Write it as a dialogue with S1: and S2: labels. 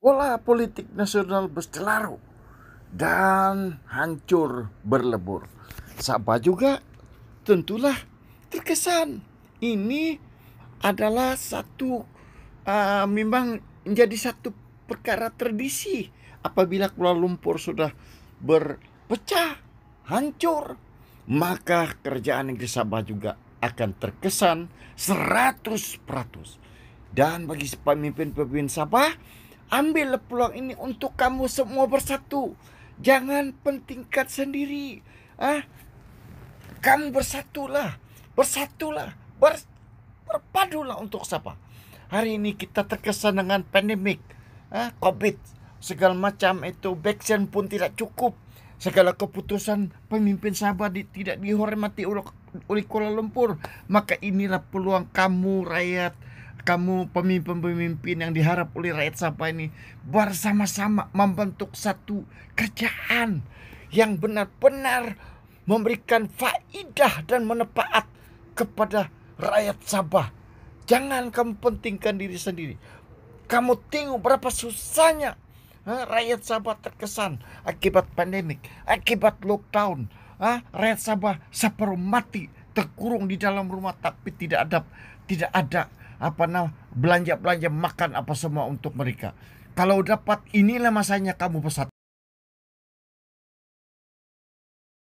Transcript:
S1: Pola politik nasional bercelaru dan hancur berlebur. Sabah juga tentulah terkesan ini adalah satu uh, memang menjadi satu perkara tradisi apabila Kuala Lumpur sudah berpecah, hancur, maka kerjaan negeri Sabah juga akan terkesan 100%. Dan bagi pemimpin-pemimpin Sabah, Ambil peluang ini untuk kamu semua bersatu. Jangan pentingkat sendiri. Ah, kamu bersatulah, bersatulah, ber, berpadulah untuk siapa? Hari ini kita terkesan dengan pandemik, ah, COVID, segala macam itu vaksin pun tidak cukup. Segala keputusan pemimpin sahabat di, tidak dihormati oleh Kuala Lumpur. Maka inilah peluang kamu rakyat kamu pemimpin-pemimpin yang diharap oleh rakyat Sapa ini bersama-sama membentuk satu kerjaan yang benar-benar memberikan faidah dan menepaat kepada rakyat Sabah. Jangan kamu pentingkan diri sendiri. Kamu tengok berapa susahnya rakyat Sabah terkesan akibat pandemik, akibat lockdown. rakyat Sabah separuh mati terkurung di dalam rumah tapi tidak ada tidak ada apa nah belanja belanja makan apa semua untuk mereka. Kalau dapat inilah masanya kamu pesat.